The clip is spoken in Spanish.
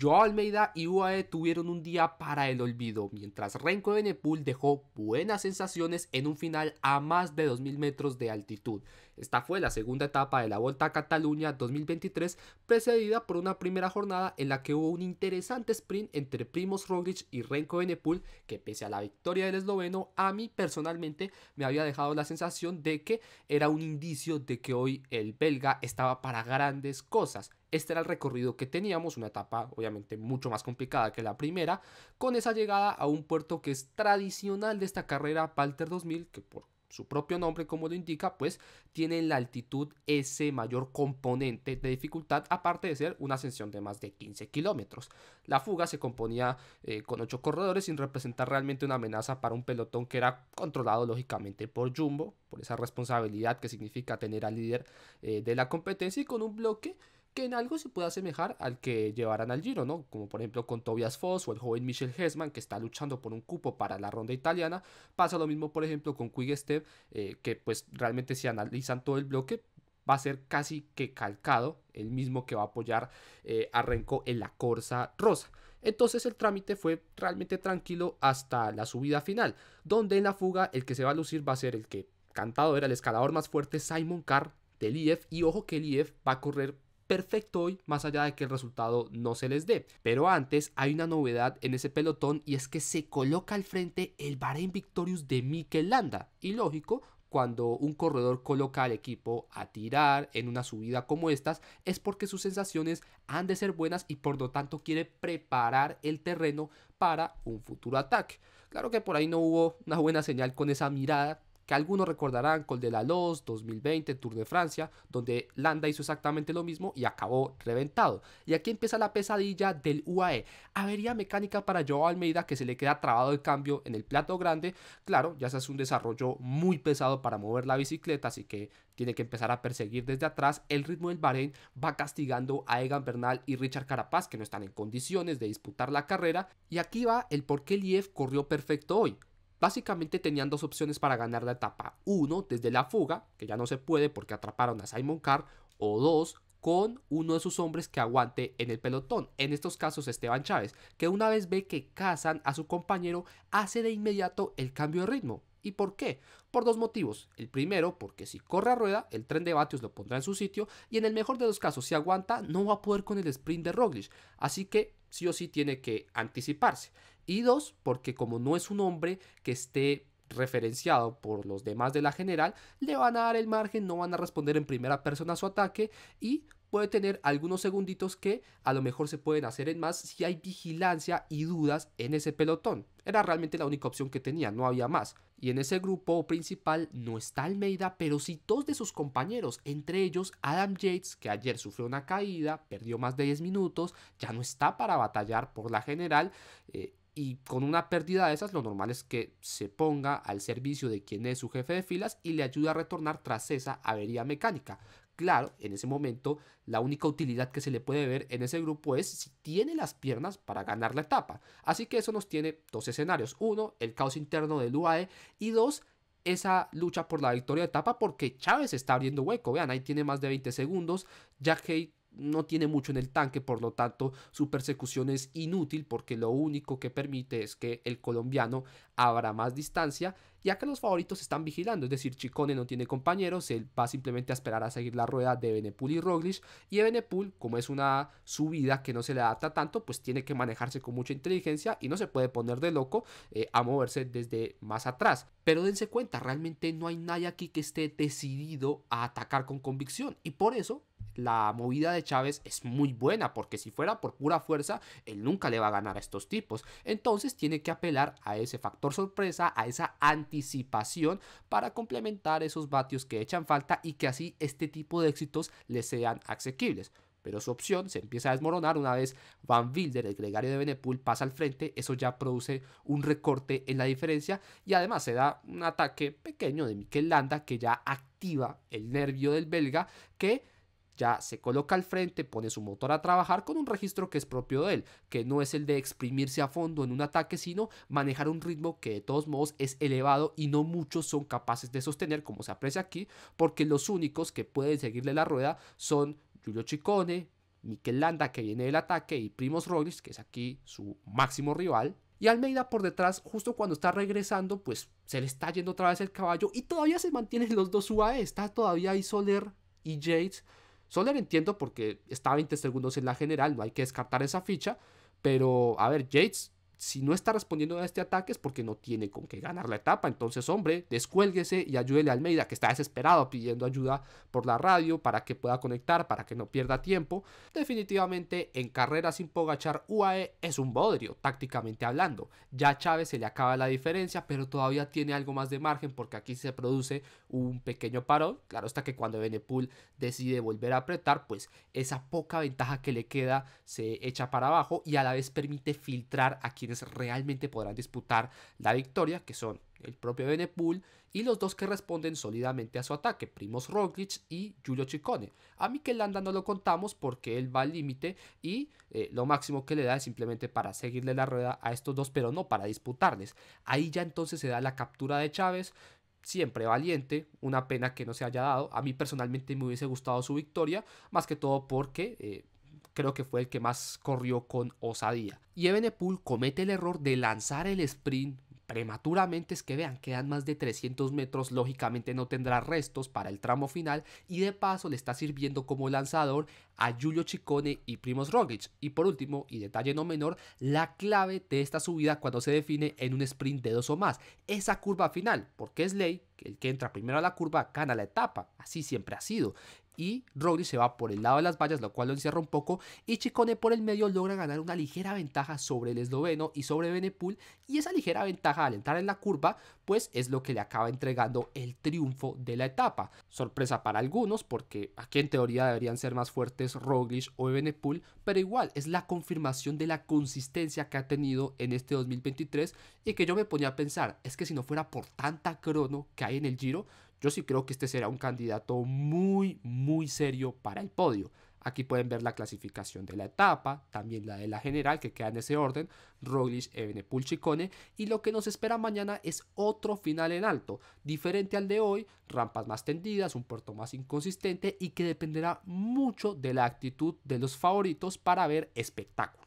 Joao Almeida y UAE tuvieron un día para el olvido, mientras Renko Nepool dejó buenas sensaciones en un final a más de 2.000 metros de altitud. Esta fue la segunda etapa de la Volta a Cataluña 2023, precedida por una primera jornada en la que hubo un interesante sprint entre Primos Roglic y Renko Benepul, que pese a la victoria del esloveno, a mí personalmente me había dejado la sensación de que era un indicio de que hoy el belga estaba para grandes cosas. Este era el recorrido que teníamos, una etapa obviamente mucho más complicada que la primera, con esa llegada a un puerto que es tradicional de esta carrera Palter 2000, que por su propio nombre como lo indica, pues tiene la altitud ese mayor componente de dificultad, aparte de ser una ascensión de más de 15 kilómetros. La fuga se componía eh, con ocho corredores sin representar realmente una amenaza para un pelotón que era controlado lógicamente por Jumbo, por esa responsabilidad que significa tener al líder eh, de la competencia y con un bloque que en algo se puede asemejar al que llevarán al Giro, ¿no? Como por ejemplo con Tobias Foss o el joven Michel Hesman que está luchando por un cupo para la ronda italiana. Pasa lo mismo, por ejemplo, con Quick eh, que pues realmente si analizan todo el bloque va a ser casi que calcado el mismo que va a apoyar eh, a Renko en la Corsa Rosa. Entonces el trámite fue realmente tranquilo hasta la subida final, donde en la fuga el que se va a lucir va a ser el que cantado era el escalador más fuerte Simon Carr del IEF y ojo que el va a correr perfecto hoy, más allá de que el resultado no se les dé. Pero antes hay una novedad en ese pelotón y es que se coloca al frente el Bahrain Victorious de Mikel Landa. Y lógico, cuando un corredor coloca al equipo a tirar en una subida como estas es porque sus sensaciones han de ser buenas y por lo tanto quiere preparar el terreno para un futuro ataque. Claro que por ahí no hubo una buena señal con esa mirada, que algunos recordarán con De La Loz, 2020, Tour de Francia, donde Landa hizo exactamente lo mismo y acabó reventado. Y aquí empieza la pesadilla del UAE. Avería mecánica para Joao Almeida que se le queda trabado el cambio en el plato grande. Claro, ya se hace un desarrollo muy pesado para mover la bicicleta, así que tiene que empezar a perseguir desde atrás. El ritmo del Bahrein va castigando a Egan Bernal y Richard Carapaz, que no están en condiciones de disputar la carrera. Y aquí va el por qué Liev corrió perfecto hoy. Básicamente tenían dos opciones para ganar la etapa. Uno, desde la fuga, que ya no se puede porque atraparon a Simon Carr. O dos, con uno de sus hombres que aguante en el pelotón, en estos casos Esteban Chávez, que una vez ve que cazan a su compañero, hace de inmediato el cambio de ritmo. ¿Y por qué? Por dos motivos. El primero, porque si corre a rueda, el tren de vatios lo pondrá en su sitio y en el mejor de los casos, si aguanta, no va a poder con el sprint de Roglic, así que sí o sí tiene que anticiparse. Y dos, porque como no es un hombre que esté referenciado por los demás de la general, le van a dar el margen, no van a responder en primera persona a su ataque y puede tener algunos segunditos que a lo mejor se pueden hacer en más si hay vigilancia y dudas en ese pelotón. Era realmente la única opción que tenía, no había más. Y en ese grupo principal no está Almeida, pero sí dos de sus compañeros, entre ellos Adam Yates, que ayer sufrió una caída, perdió más de 10 minutos, ya no está para batallar por la general. Eh, y con una pérdida de esas, lo normal es que se ponga al servicio de quien es su jefe de filas y le ayude a retornar tras esa avería mecánica. Claro, en ese momento la única utilidad que se le puede ver en ese grupo es si tiene las piernas para ganar la etapa. Así que eso nos tiene dos escenarios. Uno, el caos interno del UAE y dos, esa lucha por la victoria de etapa porque Chávez está abriendo hueco. Vean, ahí tiene más de 20 segundos. Jack Hay no tiene mucho en el tanque, por lo tanto su persecución es inútil porque lo único que permite es que el colombiano abra más distancia ya que los favoritos están vigilando, es decir, Chicone no tiene compañeros, él va simplemente a esperar a seguir la rueda de Benepool y Roglic, y Benepul, como es una subida que no se le adapta tanto, pues tiene que manejarse con mucha inteligencia y no se puede poner de loco eh, a moverse desde más atrás. Pero dense cuenta, realmente no hay nadie aquí que esté decidido a atacar con convicción, y por eso la movida de Chávez es muy buena, porque si fuera por pura fuerza, él nunca le va a ganar a estos tipos. Entonces tiene que apelar a ese factor sorpresa, a esa anti participación para complementar esos vatios que echan falta y que así este tipo de éxitos les sean asequibles pero su opción se empieza a desmoronar una vez Van Wilder, el gregario de Benepool, pasa al frente, eso ya produce un recorte en la diferencia y además se da un ataque pequeño de Mikel Landa que ya activa el nervio del belga que ya se coloca al frente, pone su motor a trabajar con un registro que es propio de él, que no es el de exprimirse a fondo en un ataque, sino manejar un ritmo que de todos modos es elevado y no muchos son capaces de sostener, como se aprecia aquí, porque los únicos que pueden seguirle la rueda son Julio Chicone, Miquel Landa que viene del ataque y Primos Roglic que es aquí su máximo rival y Almeida por detrás justo cuando está regresando pues se le está yendo otra vez el caballo y todavía se mantienen los dos UAE está todavía ahí Soler y Yates Soler entiendo porque está 20 segundos en la general, no hay que descartar esa ficha, pero a ver, Yates si no está respondiendo a este ataque es porque no tiene con qué ganar la etapa. Entonces, hombre, descuélguese y ayúdele a Almeida, que está desesperado pidiendo ayuda por la radio para que pueda conectar, para que no pierda tiempo. Definitivamente, en carrera sin Pogachar, UAE es un bodrio, tácticamente hablando. Ya Chávez se le acaba la diferencia, pero todavía tiene algo más de margen porque aquí se produce un pequeño parón. Claro está que cuando Benepool decide volver a apretar, pues esa poca ventaja que le queda se echa para abajo y a la vez permite filtrar a quien realmente podrán disputar la victoria, que son el propio Benepool y los dos que responden sólidamente a su ataque, Primos Roglic y Giulio Ciccone. A Mikel Landa no lo contamos porque él va al límite y eh, lo máximo que le da es simplemente para seguirle la rueda a estos dos, pero no para disputarles. Ahí ya entonces se da la captura de Chávez, siempre valiente, una pena que no se haya dado. A mí personalmente me hubiese gustado su victoria, más que todo porque eh, creo que fue el que más corrió con osadía. Y pool comete el error de lanzar el sprint prematuramente es que vean, quedan más de 300 metros, lógicamente no tendrá restos para el tramo final y de paso le está sirviendo como lanzador a Julio Chicone y Primos Roglic. Y por último, y detalle no menor, la clave de esta subida cuando se define en un sprint de dos o más, esa curva final, porque es ley, el que entra primero a la curva gana la etapa, así siempre ha sido y Roglic se va por el lado de las vallas, lo cual lo encierra un poco, y Chicone por el medio logra ganar una ligera ventaja sobre el esloveno y sobre benepool y esa ligera ventaja al entrar en la curva, pues es lo que le acaba entregando el triunfo de la etapa. Sorpresa para algunos, porque aquí en teoría deberían ser más fuertes Roglic o benepool pero igual es la confirmación de la consistencia que ha tenido en este 2023 y que yo me ponía a pensar, es que si no fuera por tanta crono que hay en el Giro, yo sí creo que este será un candidato muy, muy serio para el podio. Aquí pueden ver la clasificación de la etapa, también la de la general que queda en ese orden, Roglic, Evenepoel, Pulchicone y lo que nos espera mañana es otro final en alto, diferente al de hoy, rampas más tendidas, un puerto más inconsistente y que dependerá mucho de la actitud de los favoritos para ver espectáculo.